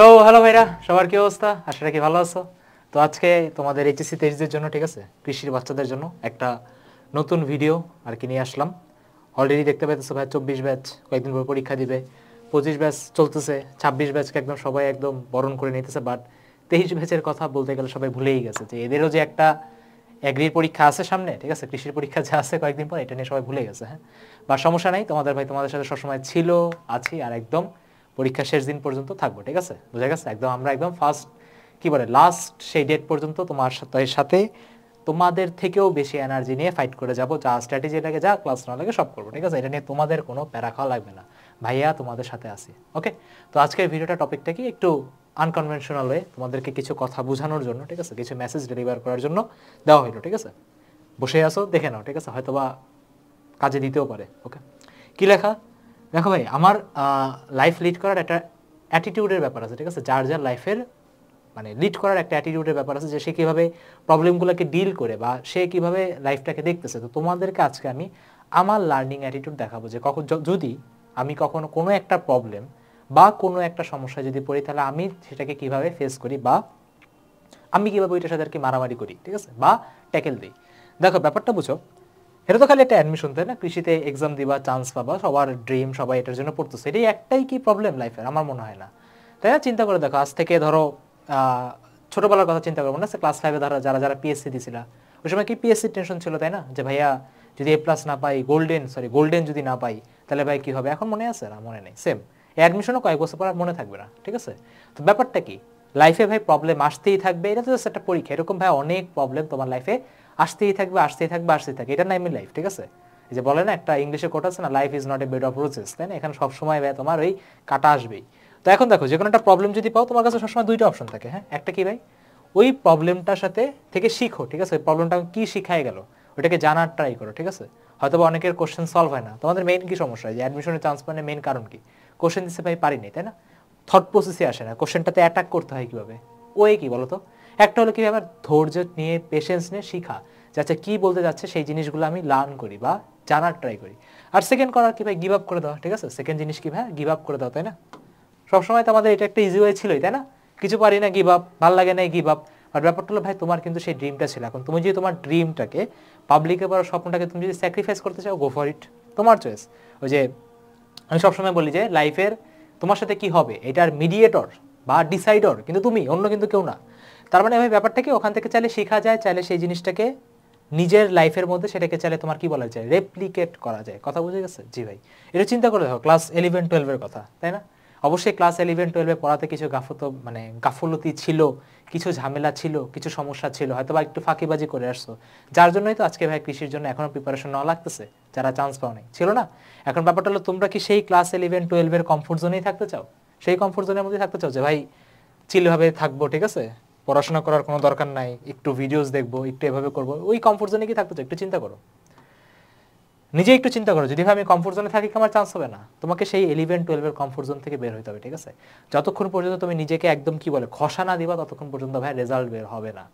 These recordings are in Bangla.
তো হ্যালো ভাইরা সবার কি অবস্থা আশা রাখি ভালো আছো তো আজকে তোমাদের এইচএসি তেইশদের জন্য ঠিক আছে কৃষির বাচ্চাদের জন্য একটা নতুন ভিডিও আর কি নিয়ে আসলাম অলরেডি দেখতে পাইতেছো ভাই চব্বিশ ব্যাচ কয়েকদিন পর পরীক্ষা দিবে পঁচিশ ব্যাচ চলতেছে ছাব্বিশ ব্যাচকে একদম সবাই একদম বরণ করে নিতেছে বাট তেইশ ব্যাচের কথা বলতে গেলে সবাই ভুলেই গেছে যে এদেরও যে একটা অ্যাগ্রির পরীক্ষা আছে সামনে ঠিক আছে কৃষির পরীক্ষা যা আছে কয়েকদিন পর এটা নিয়ে সবাই ভুলে গেছে হ্যাঁ বা সমস্যা নাই তোমাদের ভাই তোমাদের সাথে সবসময় ছিল আছি আর একদম পরীক্ষা শেষ দিন পর্যন্ত থাকবো ঠিক আছে বুঝা গেছে একদম আমরা একদম ফার্স্ট কি বলে লাস্ট সেই ডেট পর্যন্ত তোমার সাথে তোমাদের থেকেও বেশি এনার্জি নিয়ে ফাইট করে যাব যা স্ট্র্যাটেজি লাগে যা ক্লাস না লাগে সব করবো ঠিক আছে এটা নিয়ে তোমাদের কোনো প্যারা খাওয়া লাগবে না ভাইয়া তোমাদের সাথে আসি ওকে তো আজকের ভিডিওটা টপিকটা কি একটু আনকনভেনশনাল হয়ে তোমাদেরকে কিছু কথা বোঝানোর জন্য ঠিক আছে কিছু মেসেজ ডেলিভার করার জন্য দেওয়া হইলো ঠিক আছে বসে আসো দেখে নাও ঠিক আছে হয়তোবা কাজে দিতেও পারে ওকে কি লেখা দেখো ভাই আমার লাইফ লিড করার একটা অ্যাটিটিউডের ব্যাপার আছে ঠিক আছে যার যার লাইফের মানে লিড করার একটা অ্যাটিটিউডের ব্যাপার আছে যে সে কীভাবে প্রবলেমগুলোকে ডিল করে বা সে কীভাবে লাইফটাকে দেখতেছে তো তোমাদেরকে আজকে আমি আমার লার্নিং অ্যাটিটিউড দেখাবো যে কখন যদি আমি কখনো কোনো একটা প্রবলেম বা কোনো একটা সমস্যা যদি পড়ি তাহলে আমি সেটাকে কিভাবে ফেস করি বা আমি কীভাবে ওইটার সাথে আর কি মারামারি করি ঠিক আছে বা ট্যাকেল দিই দেখো ব্যাপারটা বুঝো এটা তো খালি একটা অ্যাডমিশন তাই না কৃষিতে এক্সাম দিবা চান্স পাবা সবার ড্রিম সবাই এটার জন্য পড়তেছে এটাই একটাই কি প্রবলেম লাইফের আমার মনে হয় না তাই না চিন্তা করে দেখো আজ থেকে ধরো ছোটোবেলার কথা চিন্তা করবো না ক্লাস ফাইভে ধরো যারা যারা পিএসসি দিছিলা ওই সময় কি পিএসসি টেনশন ছিল তাই না যে ভাইয়া যদি এ প্লাস না পাই গোল্ডেন সরি গোল্ডেন যদি না পাই তাহলে ভাই কী হবে এখন মনে আছে না মনে নেই সেম অ্যাডমিশনও কয়েক বছর পর আর মনে থাকবে না ঠিক আছে তো ব্যাপারটা কি লাইফে ভাই প্রবলেম আসতেই থাকবে এটা তো জাস্ট একটা পরীক্ষা এরকম ভাই অনেক প্রবলেম তোমার লাইফে আসতেই থাকবে আসতেই থাকবে আসতেই থাকবে এটা নাই লাইফ ঠিক আছে এই যে বলে না একটা ইংলিশে কোট আছে না life is not a bed of roses তাই না এখানে সবসময় ভাই তোমার ওই কাটা আসবেই তো এখন দেখো যে কোনো একটা প্রবলেম যদি পাও তোমার কাছে সবসময় দুইটা অপশন থাকে হ্যাঁ একটা কি ভাই ওই প্রবলেমটার সাথে থেকে শিখো ঠিক আছে ওই প্রবলেমটা কি শিখায় গেল ওটাকে জানার ট্রাই করো ঠিক আছে হয়তো বা অনেকের কোশ্চেন সলভ হয় না তোমাদের মেইন কি সমস্যা যে অ্যাডমিশনের চান্স পাওয়ার মেইন কারণ কি কোশ্চেন দিতে ভাই পারিনি তাই না থট প্রসেসে আসে না কোশ্চেনটাতে অ্যাটাক করতে হয় কীভাবে ওয়ে কি বলো তো একটা হলো কি আমার ধৈর্য নিয়ে পেশেন্স নিয়ে শিখা যাচ্ছে কি বলতে যাচ্ছে সেই জিনিসগুলো আমি লার্ন করি বা জানার ট্রাই করি আর সেকেন্ড করার কি ভাই গিভ আপ করে দেওয়া ঠিক আছে সেকেন্ড জিনিস কি ভাই গিভ আপ করে দাও তাই না সবসময় তো আমাদের এটা একটা ইজি ওয়ে ছিলই তাই না কিছু পারি না গিভ আপ ভাল লাগে না গিভ আপ আর ব্যাপারটা হলো ভাই তোমার কিন্তু সেই ড্রিমটা ছিল এখন তুমি যদি তোমার ড্রিমটাকে পাবলিকে বা স্বপ্নটাকে তুমি যদি স্যাক্রিফাইস করতে চাও গো ফর ইট তোমার চয়েস ওই যে আমি সবসময় বলি যে লাইফের তোমার সাথে কি হবে এটার মিডিয়েটর বা ডিসাইডর কিন্তু তুমি অন্য কিন্তু কেউ না তার মানে আমি ব্যাপারটাকে ওখান থেকে চাইলে শেখা যায় চাইলে সেই জিনিসটাকে নিজের লাইফের মধ্যে সেটাকে চাইলে তোমার কি বলা যায় রেপ্লিকেট করা যায় কথা বুঝে গেছে জি ভাই এটা চিন্তা করে দেখো ক্লাস ইলেভেন টুয়েলভের কথা তাই না অবশ্যই ক্লাস ইলেভেন টুয়েলভে পড়াতে কিছু গাফত মানে গাফলতি ছিল কিছু ঝামেলা ছিল কিছু সমস্যা ছিল হয়তো বা একটু ফাঁকিবাজি করে আসছো যার জন্যই তো আজকে ভাই কৃষির জন্য এখনও প্রিপারেশন নেওয়া লাগতেছে যারা চান্স পাও নাই ছিল না এখন ব্যাপারটা হলো তোমরা কি সেই ক্লাস ইলেভেন টুয়েলভের কমফোর্ট জোনেই থাকতে চাও সেই কমফোর্ট জোনের মধ্যে থাকতে চাও যে ভাই চিলভাবে থাকবো ঠিক আছে পড়াশোনা করার কোনো দরকার নাই একটু ভিডিওস দেখব একটু এভাবে করব ওই কমফোর্ট জোনে কি থাকতে চাই একটু চিন্তা করো নিজে একটু চিন্তা করো যদি আমি কমফোর্ট জোনে থাকি আমার চান্স হবে না তোমাকে সেই ইলেভেন টুয়েলভের কমফোর্ট জোন থেকে বের হতে হবে ঠিক আছে যতক্ষণ পর্যন্ত তুমি নিজেকে একদম কি বলে খসা না দিবা ততক্ষণ পর্যন্ত ভাই রেজাল্ট বের হবে না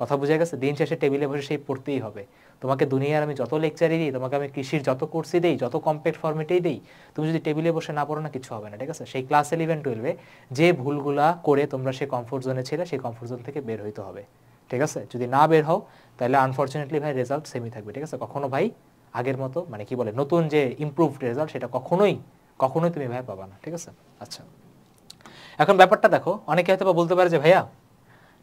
কথা বুঝে গেছে দিন শেষে টেবিলে বসে সেই পড়তেই হবে তোমাকে দুনিয়ার আমি যত লেকচারই দিই তোমাকে আমি কৃষির যত কোর্সই দিই যত কম্প্যাক্ট ফর্মেটেই দিই তুমি যদি টেবিলে বসে না পড়ো না কিছু হবে না ঠিক আছে সেই ক্লাস ইলেভেন টুয়েলভে যে ভুলগুলা করে তোমরা সেই কমফোর্ট জোনে ছিলে সেই কমফোর্ট জোন থেকে বের হইতে হবে ঠিক আছে যদি না বের হও তাহলে আনফর্চুনেটলি ভাই রেজাল্ট সেমই থাকবে ঠিক আছে কখনো ভাই আগের মতো মানে কি বলে নতুন যে ইম্প্রুভড রেজাল্ট সেটা কখনোই কখনোই তুমি ভাই পাবা না ঠিক আছে আচ্ছা এখন ব্যাপারটা দেখো অনেকে হয়তো বলতে পারে যে ভাইয়া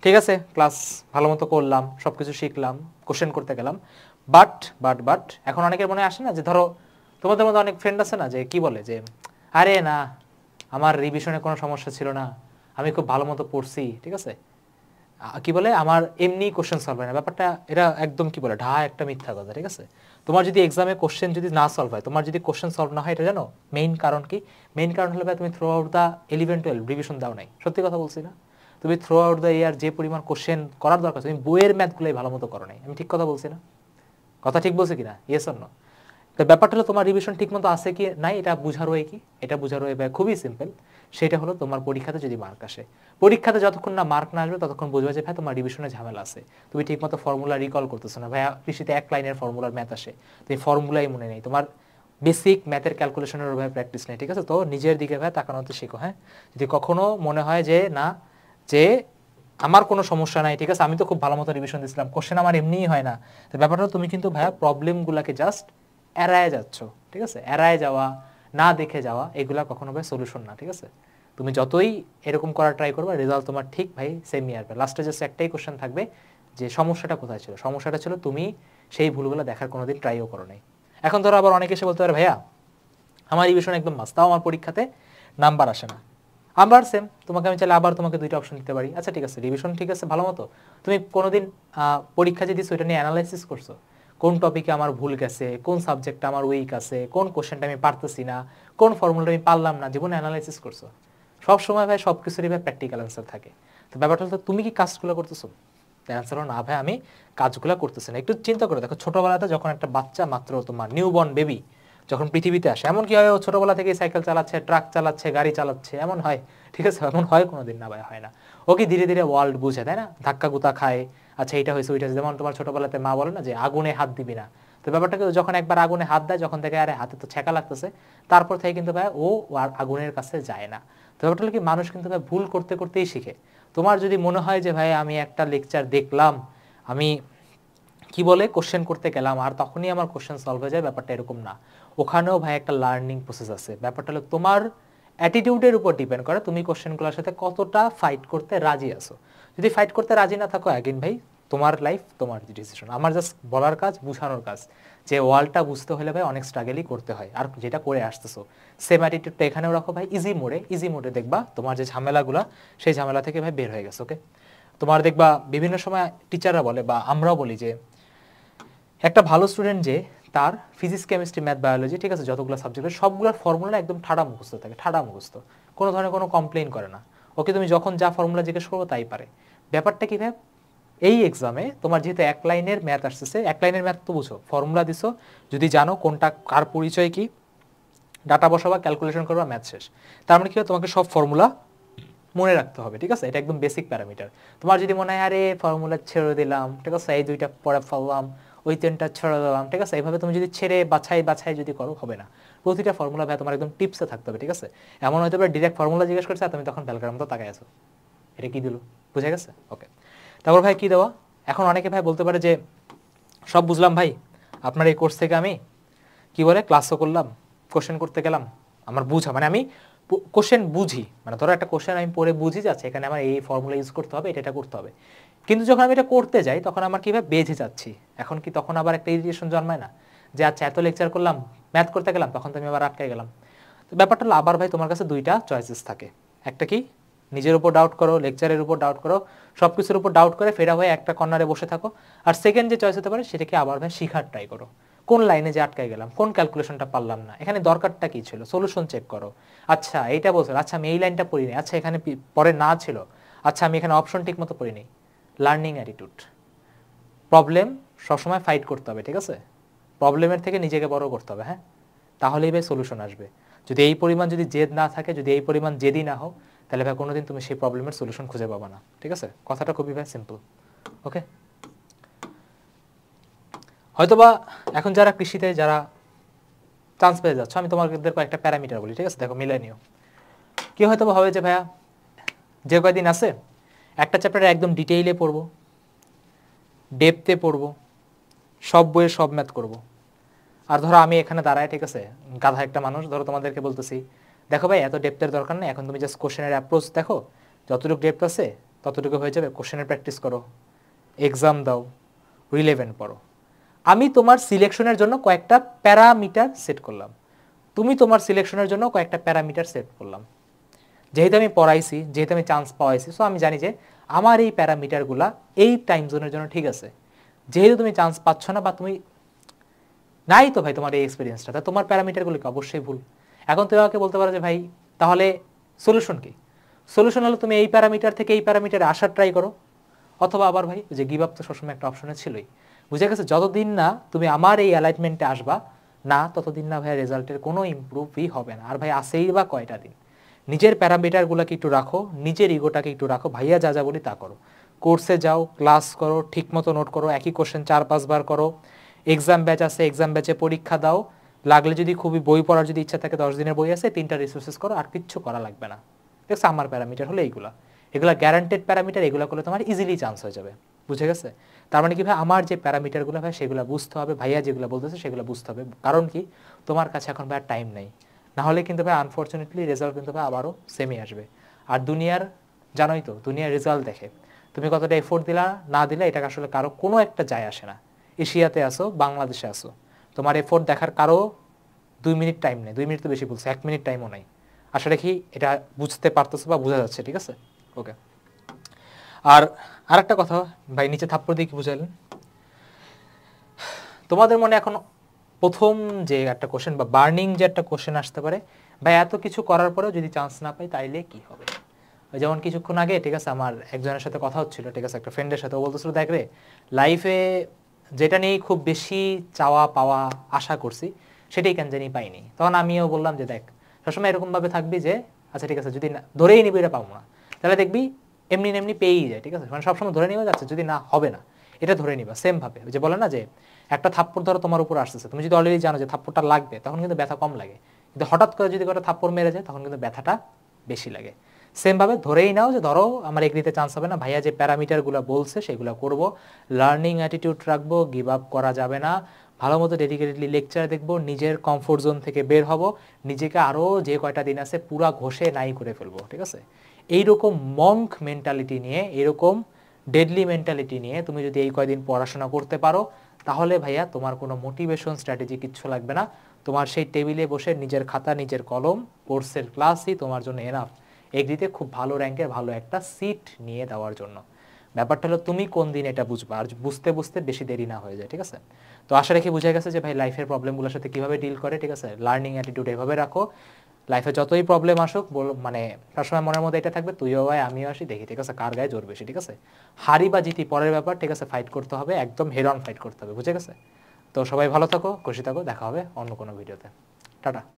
ঠিক আছে ক্লাস ভালো মতো করলাম সব কিছু শিখলাম কোশ্চেন করতে গেলাম বাট বাট বাট এখন অনেকের মনে আসে না যে ধরো তোমাদের মধ্যে অনেক ফ্রেন্ড আছে না যে কি বলে যে আরে না আমার রিভিশনে কোনো সমস্যা ছিল না আমি খুব ভালো মতো পড়ছি ঠিক আছে কি বলে আমার এমনি কোশ্চেন সলভ হয় না ব্যাপারটা এটা একদম কি বলে ঢা একটা মিথ্যা কথা ঠিক আছে তোমার যদি এক্সামে কোশ্চেন যদি না সলভ হয় তোমার যদি কোশ্চেন সলভ না হয় এটা জানো মেইন কারণ কি মেইন কারণ হলো ভাই তুমি throughout the eleven twelve revision দাও নাই সত্যি কথা বলছি না তুমি থ্রু আউট দ্য ইয়ার যে পরিমাণ কোশ্চেন করার দরকার তুমি বইয়ের ম্যাথগুলোই ভালো মতো করো নাই আমি ঠিক কথা বলছি না কথা ঠিক বলছে কিনা ইয়েস অন্য তো ব্যাপারটা হলো তোমার রিভিশন ঠিক মতো আছে কি নাই এটা বোঝার ওয়ে কি এটা বোঝার ওয়ে ব্যয় খুবই সিম্পল সেটা হলো তোমার পরীক্ষাতে যদি মার্ক আসে পরীক্ষাতে যতক্ষণ না মার্ক না আসবে ততক্ষণ বুঝবে যে ভাই তোমার রিভিশনে ঝামেলা আছে তুমি ঠিক মতো ফর্মুলা রিকল করতেছো না ভাইয়া কৃষিতে এক লাইনের ফর্মুলার ম্যাথ আসে তুমি ফর্মুলাই মনে নেই তোমার বেসিক ম্যাথের ক্যালকুলেশনের ওভাবে প্র্যাকটিস নেই ঠিক আছে তো নিজের দিকে ভাই তাকানোতে শেখো হ্যাঁ যদি কখনো মনে হয় যে না যে আমার কোনো সমস্যা নাই ঠিক আছে আমি তো খুব ভালো মতো রিভিশন দিয়েছিলাম কোশ্চেন আমার এমনিই হয় না তো ব্যাপারটা তুমি কিন্তু ভাইয়া প্রবলেমগুলোকে জাস্ট এড়ায় যাচ্ছ ঠিক আছে এড়ায় যাওয়া না দেখে যাওয়া এগুলা কখনো ভাই সলিউশন না ঠিক আছে তুমি যতই এরকম করার ট্রাই করবে রেজাল্ট তোমার ঠিক ভাই সেমই আসবে লাস্টে জাস্ট একটাই কোশ্চেন থাকবে যে সমস্যাটা কোথায় ছিল সমস্যাটা ছিল তুমি সেই ভুলগুলো দেখার কোনো দিন ট্রাইও করো নাই এখন ধরো আবার অনেকে এসে বলতে পারে ভাইয়া আমার রিভিশন একদম মাস তাও আমার পরীক্ষাতে নাম্বার আসে না আবার সেম তোমাকে আমি চাইলে আবার তোমাকে দুইটা অপশন দিতে পারি আচ্ছা ঠিক আছে রিভিশন ঠিক আছে ভালো মতো তুমি কোনোদিন পরীক্ষা যে দিছো এটা নিয়ে অ্যানালাইসিস করছো কোন টপিকে আমার ভুল গেছে কোন সাবজেক্টটা আমার উইক আছে কোন কোশ্চেনটা আমি পারতেছি না কোন ফর্মুলাটা আমি পারলাম না জীবনে অ্যানালাইসিস করছো সব সময় ভাই সব কিছুরই ভাই প্র্যাকটিক্যাল অ্যান্সার থাকে তো ব্যাপারটা হলো তুমি কি কাজগুলো করতেছো অ্যান্সার না ভাই আমি কাজগুলো করতেছি না একটু চিন্তা করে দেখো ছোটোবেলাতে যখন একটা বাচ্চা মাত্র তোমার নিউবর্ন বেবি যখন পৃথিবীতে আসে এমন কি হয় ও ছোটোবেলা থেকে সাইকেল চালাচ্ছে ট্রাক চালাচ্ছে গাড়ি চালাচ্ছে এমন হয় ঠিক আছে এমন হয় কোনো দিন না ভাই হয় না ও কি ধীরে ধীরে ওয়ার্ল্ড বুঝে তাই না ধাক্কা গুতা খায় আচ্ছা এটা হয়েছে ওইটা যেমন তোমার ছোটোবেলাতে মা বলে না যে আগুনে হাত দিবি না তো ব্যাপারটা কিন্তু যখন একবার আগুনে হাত দেয় যখন থেকে আরে হাতে তো ছেঁকা লাগতেছে তারপর থেকে কিন্তু ভাই ও আর আগুনের কাছে যায় না তো ব্যাপারটা কি মানুষ কিন্তু ভাই ভুল করতে করতেই শিখে তোমার যদি মনে হয় যে ভাই আমি একটা লেকচার দেখলাম আমি কি বলে কোশ্চেন করতে গেলাম আর তখনই আমার কোশ্চেন সলভ হয়ে যায় ব্যাপারটা এরকম না ওখানেও ভাই একটা লার্নিং প্রসেস আছে ব্যাপারটা হলো তোমার অ্যাটিটিউডের উপর ডিপেন্ড করে তুমি কোশ্চেনগুলোর সাথে কতটা ফাইট করতে রাজি আছো যদি ফাইট করতে রাজি না থাকো অ্যাগেন ভাই তোমার লাইফ তোমার ডিসিশন আমার জাস্ট বলার কাজ বুঝানোর কাজ যে ওয়ার্ল্ডটা বুঝতে হলে ভাই অনেক স্ট্রাগেলই করতে হয় আর যেটা করে আসতেছো সেম অ্যাটিটিউডটা এখানেও রাখো ভাই ইজি মোডে ইজি মোডে দেখবা তোমার যে ঝামেলাগুলো সেই ঝামেলা থেকে ভাই বের হয়ে গেছে ওকে তোমার দেখবা বিভিন্ন সময় টিচাররা বলে বা আমরাও বলি যে একটা ভালো স্টুডেন্ট যে তার ফিজিক্স কেমিস্ট্রি ম্যাথ বায়োলজি ঠিক আছে যতগুলো সাবজেক্ট সবগুলোর ফর্মুলা একদম ঠাডা মুখস্থ থাকে ঠাডা মুখস্থ কোনো ধরনের কোনো কমপ্লেন করে না ওকে তুমি যখন যা ফর্মুলা জিজ্ঞেস করবো তাই পারে ব্যাপারটা কি ভাই এই এক্সামে তোমার যেহেতু এক লাইনের ম্যাথ আসতেছে এক লাইনের ম্যাথ তো বুঝো ফর্মুলা দিছো যদি জানো কোনটা কার পরিচয় কি ডাটা বসাবা ক্যালকুলেশন করবা ম্যাথ শেষ তার মানে কি তোমাকে সব ফর্মুলা মনে রাখতে হবে ঠিক আছে এটা একদম বেসিক প্যারামিটার তোমার যদি মনে হয় আরে ফর্মুলা ছেড়ে দিলাম ঠিক আছে এই দুইটা পড়া ফেললাম ওই তেনটা ছড়া দিলাম ঠিক আছে এইভাবে তুমি যদি ছেড়ে বাছাই বাছাই যদি করো হবে না প্রতিটা ফর্মুলা ভাই তোমার একদম টিপসে থাকতে হবে ঠিক আছে এমন হয়তো পারে ডিরেক্ট ফর্মুলা জিজ্ঞেস করছে তুমি তখন ভ্যালকার মতো তাকাই আছো এটা কী দিল বুঝে গেছে ওকে তারপর ভাই কী দেওয়া এখন অনেকে ভাই বলতে পারে যে সব বুঝলাম ভাই আপনার এই কোর্স থেকে আমি কি বলে ক্লাসও করলাম কোশ্চেন করতে গেলাম আমার বুঝা মানে আমি কোশ্চেন বুঝি মানে ধরো একটা কোশ্চেন আমি পড়ে বুঝি যাচ্ছে এখানে আমার এই ফর্মুলা ইউজ করতে হবে এটা এটা করতে হবে কিন্তু যখন আমি এটা করতে যাই তখন আমার কীভাবে বেঁধে যাচ্ছি এখন কি তখন আবার একটা ইরিটেশন জন্মায় না যে আচ্ছা এত লেকচার করলাম ম্যাথ করতে গেলাম তখন তো আমি আবার আটকে গেলাম তো ব্যাপারটা হলো আবার ভাই তোমার কাছে দুইটা চয়েসেস থাকে একটা কি নিজের উপর ডাউট করো লেকচারের উপর ডাউট করো সব কিছুর উপর ডাউট করে ফেরা হয়ে একটা কর্নারে বসে থাকো আর সেকেন্ড যে চয়েস হতে পারে সেটাকে আবার ভাই শিখার ট্রাই করো কোন লাইনে যে আটকায় গেলাম কোন ক্যালকুলেশনটা পারলাম না এখানে দরকারটা কী ছিল সলিউশন চেক করো আচ্ছা এইটা বলছো আচ্ছা আমি এই লাইনটা পড়িনি আচ্ছা এখানে পরে না ছিল আচ্ছা আমি এখানে অপশন ঠিক মতো পড়িনি লার্নিং অ্যাটিটিউড প্রবলেম সবসময় ফাইট করতে হবে ঠিক আছে প্রবলেমের থেকে নিজেকে বড় করতে হবে হ্যাঁ তাহলেই ভাই সলিউশন আসবে যদি এই পরিমাণ যদি জেদ না থাকে যদি এই পরিমাণ জেদই না হোক তাহলে ভাই কোনোদিন তুমি সেই প্রবলেমের সলিউশন খুঁজে পাবা না ঠিক আছে কথাটা খুবই ভাই সিম্পল ওকে হয়তোবা এখন যারা কৃষিতে যারা চান্স পেয়ে যাচ্ছ আমি তোমাদের কয়েকটা প্যারামিটার বলি ঠিক আছে দেখো মিলে নিও কি হয়তো হবে যে ভাইয়া যে কয়দিন আছে একটা চ্যাপ্টারে একদম ডিটেইলে পড়ব ডেপথে পড়ব সব বইয়ে সব ম্যাথ করব আর ধরো আমি এখানে দাঁড়ায় ঠিক আছে গাধা একটা মানুষ ধরো তোমাদেরকে বলতেছি দেখো ভাই এত ডেপথের দরকার নেই এখন তুমি জাস্ট কোশ্চেনের অ্যাপ্রোচ দেখো যতটুকু ডেপথ আছে ততটুকু হয়ে যাবে কোশ্চেনের প্র্যাকটিস করো এক্সাম দাও রিলেভেন্ট পড়ো আমি তোমার সিলেকশনের জন্য কয়েকটা প্যারামিটার সেট করলাম তুমি তোমার সিলেকশনের জন্য কয়েকটা প্যারামিটার সেট করলাম যেহেতু আমি পড়াইছি যেহেতু আমি চান্স পাওয়াইছি সো আমি জানি যে আমার এই প্যারামিটারগুলা এই টাইম জোনের জন্য ঠিক আছে যেহেতু তুমি চান্স পাচ্ছ না বা তুমি নাই তো ভাই তোমার এই এক্সপিরিয়েন্সটা তা তোমার প্যারামিটারগুলিকে অবশ্যই ভুল এখন তুমি আমাকে বলতে পারো যে ভাই তাহলে সলিউশন কি সলিউশন হলো তুমি এই প্যারামিটার থেকে এই প্যারামিটারে আসার ট্রাই করো অথবা আবার ভাই যে গিভ আপ তো সবসময় একটা অপশনে ছিলই বুঝে গেছে যতদিন না তুমি আমার এই অ্যালাইনমেন্টে আসবা না ততদিন না ভাই রেজাল্টের কোনো ইম্প্রুভই হবে না আর ভাই আসেই বা কয়টা দিন নিজের প্যারামিটারগুলোকে একটু রাখো নিজের ইগোটাকে একটু রাখো ভাইয়া যা যা বলি তা করো কোর্সে যাও ক্লাস করো ঠিকমতো নোট করো একই কোশ্চেন চার পাঁচবার করো এক্সাম ব্যাচ আছে এক্সাম ব্যাচে পরীক্ষা দাও লাগলে যদি খুবই বই পড়ার যদি ইচ্ছা থাকে দশ দিনের বই আছে তিনটা রিসোর্সেস করো আর কিচ্ছু করা লাগবে না ঠিক আছে আমার প্যারামিটার হলো এইগুলা এগুলো গ্যারান্টেড প্যারামিটার এগুলো করলে তোমার ইজিলি চান্স হয়ে যাবে বুঝে গেছে তার মানে কি ভাই আমার যে প্যারামিটারগুলো ভাই সেগুলো বুঝতে হবে ভাইয়া যেগুলো বলতেছে সেগুলো বুঝতে হবে কারণ কি তোমার কাছে এখন ভাই টাইম নেই নাহলে কিন্তু ভাই আনফর্চুনেটলি রেজাল্ট কিন্তু ভাই আবারও সেমই আসবে আর দুনিয়ার জানোই তো দুনিয়ার রেজাল্ট দেখে তুমি কতটা এফোর্ট দিলা না দিলে এটা আসলে কারো কোনো একটা যায় আসে না এশিয়াতে আসো বাংলাদেশে আসো তোমার এফোর্ট দেখার কারো দুই মিনিট টাইম নেই দুই মিনিট তো বেশি বলছে এক মিনিট টাইমও নাই আসলে কি এটা বুঝতে পারতেছো বা বোঝা যাচ্ছে ঠিক আছে ওকে আর আর একটা কথা ভাই নিচে থাপ্পড় দিয়ে কি বুঝালেন তোমাদের মনে এখন প্রথম যে একটা কোশ্চেন বা বার্নিং যে একটা কোশ্চেন আসতে পারে বা এত কিছু করার পরেও যদি চান্স না পাই তাইলে কি হবে যেমন কিছুক্ষণ আগে ঠিক আছে আমার একজনের সাথে কথা হচ্ছিল ঠিক আছে একটা ফ্রেন্ডের সাথে ও বলতেছিল দেখ রে লাইফে যেটা নিয়ে খুব বেশি চাওয়া পাওয়া আশা করছি সেটাই কেন জানি পাইনি তখন আমিও বললাম যে দেখ সবসময় এরকমভাবে থাকবি যে আচ্ছা ঠিক আছে যদি না ধরেই নিবি এটা পাবো না তাহলে দেখবি এমনি এমনি পেয়েই যায় ঠিক আছে মানে সবসময় ধরে নিয়ে যাচ্ছে যদি না হবে না এটা ধরে নিবা সেমভাবে যে বলে না যে একটা থাপ্পড় ধরো তোমার উপর আসতেছে তুমি যদি অলরেডি জানো যে থাপ্পড়টা লাগবে তখন কিন্তু ব্যথা কম লাগে কিন্তু হঠাৎ করে যদি কোনো থাপ্পড় মেরে যায় তখন কিন্তু ব্যথাটা বেশি লাগে সেমভাবে ধরেই নাও যে ধরো আমার এগ্রিতে চান্স হবে না ভাইয়া যে প্যারামিটারগুলো বলছে সেগুলো করব লার্নিং অ্যাটিটিউড রাখবো গিভ আপ করা যাবে না ভালো মতো ডেডিকেটেডলি লেকচার দেখবো নিজের কমফোর্ট জোন থেকে বের হব নিজেকে আরও যে কয়টা দিন আছে পুরা ঘষে নাই করে ফেলবো ঠিক আছে এইরকম মঙ্ক মেন্টালিটি নিয়ে এরকম ডেডলি মেন্টালিটি নিয়ে তুমি যদি এই কয়দিন পড়াশোনা করতে পারো তাহলে ভাইয়া তোমার কোনো মোটিভেশন স্ট্র্যাটেজি কিচ্ছু লাগবে না তোমার সেই টেবিলে বসে নিজের খাতা নিজের কলম কোর্সের ক্লাসই তোমার জন্য এনাফ এগ্রিতে খুব ভালো র্যাঙ্কের ভালো একটা সিট নিয়ে দেওয়ার জন্য ব্যাপারটা হলো তুমি কোন দিন এটা বুঝবে আর বুঝতে বুঝতে বেশি দেরি না হয়ে যায় ঠিক আছে তো আশা রেখে বুঝে গেছে যে ভাই লাইফের প্রবলেমগুলোর সাথে কীভাবে ডিল করে ঠিক আছে লার্নিং অ্যাটিটিউড এভাবে রাখো লাইফে যতই প্রবলেম আসুক মানে সবসময় মনের মধ্যে এটা থাকবে তুইও হয় আমিও আসি দেখি ঠিক আছে কার গায়ে জোর বেশি ঠিক আছে হারি বা জিতি পরের ব্যাপার ঠিক আছে ফাইট করতে হবে একদম হেরন ফাইট করতে হবে বুঝে গেছে তো সবাই ভালো থাকো খুশি থাকো দেখা হবে অন্য কোনো ভিডিওতে টাটা